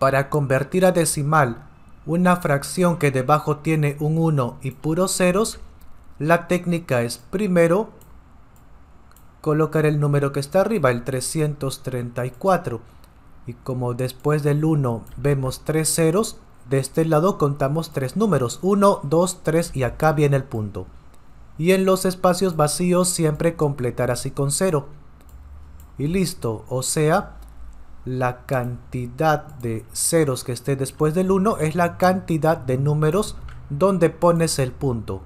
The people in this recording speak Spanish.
para convertir a decimal una fracción que debajo tiene un 1 y puros ceros, la técnica es primero colocar el número que está arriba, el 334. Y como después del 1 vemos 3 ceros, de este lado contamos tres números, 1, 2, 3 y acá viene el punto. Y en los espacios vacíos siempre completar así con 0. Y listo, o sea, la cantidad de ceros que esté después del 1 es la cantidad de números donde pones el punto.